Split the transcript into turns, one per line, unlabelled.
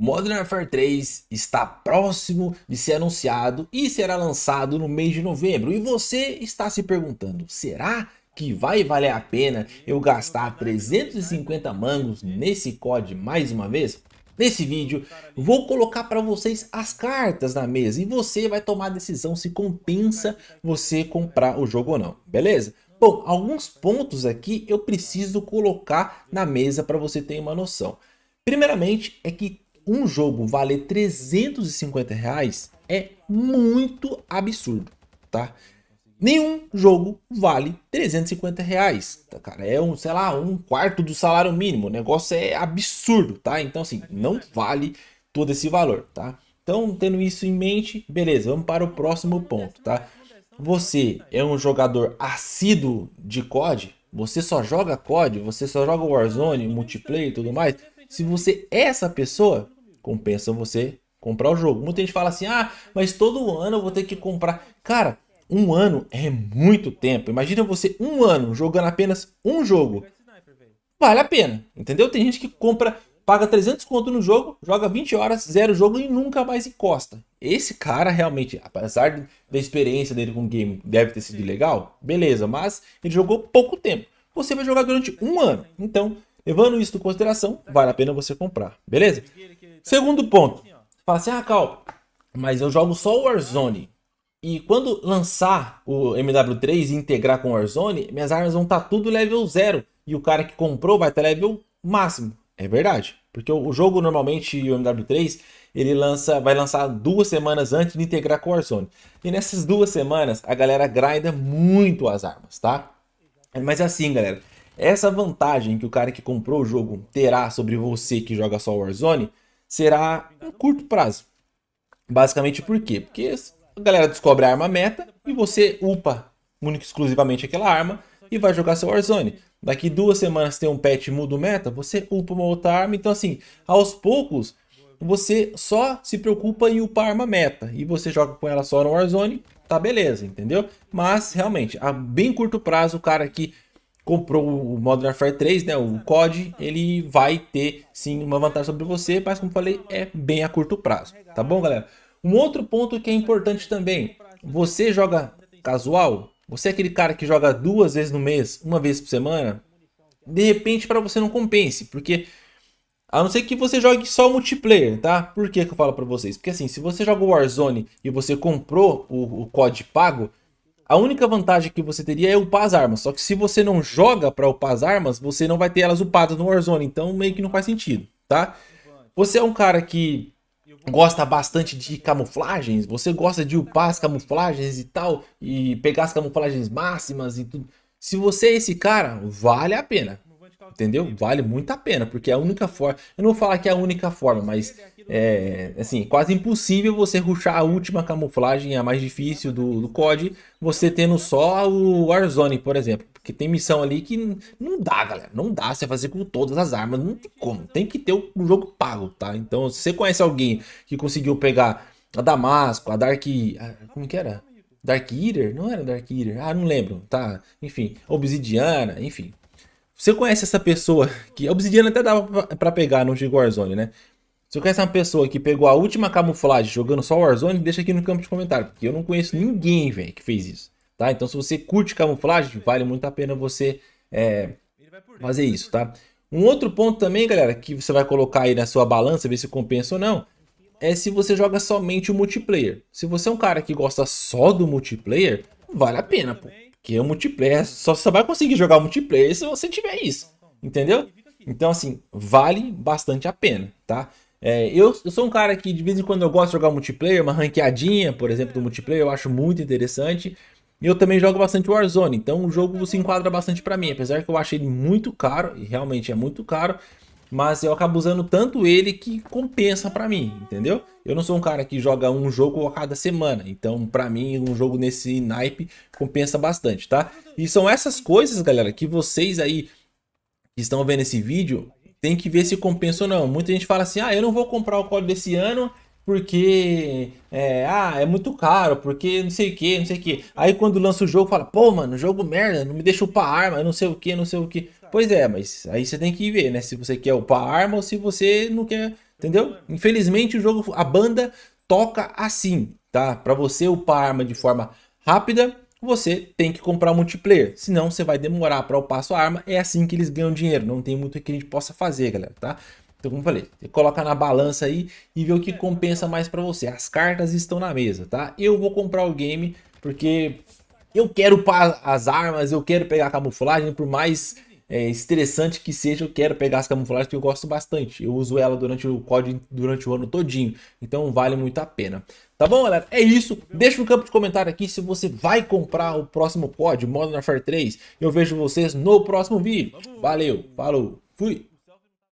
Modern Warfare 3 está próximo de ser anunciado e será lançado no mês de novembro. E você está se perguntando, será que vai valer a pena eu gastar 350 mangos nesse COD mais uma vez? Nesse vídeo, vou colocar para vocês as cartas na mesa e você vai tomar a decisão se compensa você comprar o jogo ou não, beleza? Bom, alguns pontos aqui eu preciso colocar na mesa para você ter uma noção. Primeiramente, é que um jogo valer 350 reais é muito absurdo, tá? Nenhum jogo vale 350 reais, tá, cara? É um, sei lá, um quarto do salário mínimo. O negócio é absurdo, tá? Então, assim, não vale todo esse valor, tá? Então, tendo isso em mente, beleza, vamos para o próximo ponto, tá? Você é um jogador assíduo de COD? Você só joga COD? Você só joga Warzone, multiplayer e tudo mais? Se você é essa pessoa, compensa você comprar o jogo. Muita gente fala assim: ah, mas todo ano eu vou ter que comprar. Cara, um ano é muito tempo. Imagina você um ano jogando apenas um jogo. Vale a pena, entendeu? Tem gente que compra, paga 300 conto no jogo, joga 20 horas, zero jogo e nunca mais encosta. Esse cara realmente, apesar da experiência dele com o game deve ter sido legal, beleza, mas ele jogou pouco tempo. Você vai jogar durante um ano. Então, levando isso em consideração, vale a pena você comprar, beleza? Tá Segundo ponto, assim, fala assim, ah, Cal, mas eu jogo só o Warzone. E quando lançar o MW3 e integrar com o Warzone, minhas armas vão estar tá tudo level 0. E o cara que comprou vai estar tá level máximo. É verdade. Porque o jogo normalmente, o MW3, ele lança, vai lançar duas semanas antes de integrar com o Warzone. E nessas duas semanas, a galera grinda muito as armas, tá? Mas é assim, galera. Essa vantagem que o cara que comprou o jogo terá sobre você que joga só o Warzone será um curto prazo. Basicamente por quê? Porque a galera descobre a arma meta e você upa única exclusivamente aquela arma e vai jogar seu Warzone. Daqui duas semanas tem um patch muda o meta, você upa uma outra arma. Então assim, aos poucos você só se preocupa em upar a arma meta e você joga com ela só no Warzone, tá beleza, entendeu? Mas realmente, a bem curto prazo o cara que comprou o Modern Warfare 3, né, o COD, ele vai ter sim uma vantagem sobre você, mas como falei, é bem a curto prazo, tá bom, galera? Um outro ponto que é importante também, você joga casual? Você é aquele cara que joga duas vezes no mês, uma vez por semana? De repente para você não compense, porque a não ser que você jogue só multiplayer, tá? Por que, que eu falo para vocês? Porque assim, se você joga o Warzone e você comprou o, o COD pago, a única vantagem que você teria é upar as armas. Só que se você não joga para upar as armas, você não vai ter elas upadas no Warzone. Então meio que não faz sentido, tá? Você é um cara que gosta bastante de camuflagens, você gosta de upar as camuflagens e tal, e pegar as camuflagens máximas e tudo. Se você é esse cara, vale a pena entendeu? Vale muito a pena, porque é a única forma. Eu não vou falar que é a única forma, mas é assim, quase impossível você ruxar a última camuflagem, a mais difícil do, do COD, você tendo só o Warzone, por exemplo. Porque tem missão ali que não dá, galera. Não dá você fazer com todas as armas. Não tem como. Tem que ter o jogo pago, tá? Então, se você conhece alguém que conseguiu pegar a Damasco, a Dark. A, como que era? Dark Eater? Não era Dark Eater? Ah, não lembro, tá? Enfim, Obsidiana, enfim. Você conhece essa pessoa que. A obsidiana até dava para pegar no de Warzone, né? Se você conhece uma pessoa que pegou a última camuflagem jogando só Warzone, deixa aqui no campo de comentário, porque eu não conheço ninguém, velho, que fez isso. Tá? Então, se você curte camuflagem, vale muito a pena você é, fazer isso, tá? Um outro ponto também, galera, que você vai colocar aí na sua balança, ver se compensa ou não, é se você joga somente o multiplayer. Se você é um cara que gosta só do multiplayer, vale a pena, pô. Que é o multiplayer. Só você vai conseguir jogar multiplayer se você tiver isso. Entendeu? Então, assim, vale bastante a pena, tá? É, eu, eu, sou um cara que de vez em quando eu gosto de jogar multiplayer, uma ranqueadinha, por exemplo, do multiplayer, eu acho muito interessante. E eu também jogo bastante Warzone, então o jogo se enquadra bastante para mim, apesar que eu achei ele muito caro, e realmente é muito caro mas eu acabo usando tanto ele que compensa para mim, entendeu? Eu não sou um cara que joga um jogo a cada semana, então para mim um jogo nesse naipe compensa bastante, tá? E são essas coisas, galera, que vocês aí que estão vendo esse vídeo tem que ver se compensa ou não. Muita gente fala assim, ah, eu não vou comprar o código desse ano porque é, ah, é muito caro, porque não sei o que, não sei o que. Aí quando lança o jogo, fala, pô, mano, jogo merda, não me deixa upar arma, não sei o que, não sei o que. Pois é, mas aí você tem que ver, né? Se você quer upar arma ou se você não quer, entendeu? Infelizmente o jogo, a banda toca assim, tá? Para você upar arma de forma rápida, você tem que comprar multiplayer, senão você vai demorar para upar sua arma. É assim que eles ganham dinheiro, não tem muito que a gente possa fazer, galera, tá? Então, como eu falei, você coloca na balança aí e vê o que é. compensa mais para você. As cartas estão na mesa, tá? Eu vou comprar o game porque eu quero as armas, eu quero pegar a camuflagem, por mais é, estressante que seja, eu quero pegar as camuflagens porque eu gosto bastante. Eu uso ela durante o código durante o ano todinho, então vale muito a pena. Tá bom, galera? É isso. Deixa no campo de comentário aqui se você vai comprar o próximo código Modern Warfare 3. Eu vejo vocês no próximo vídeo. Valeu, falou, fui!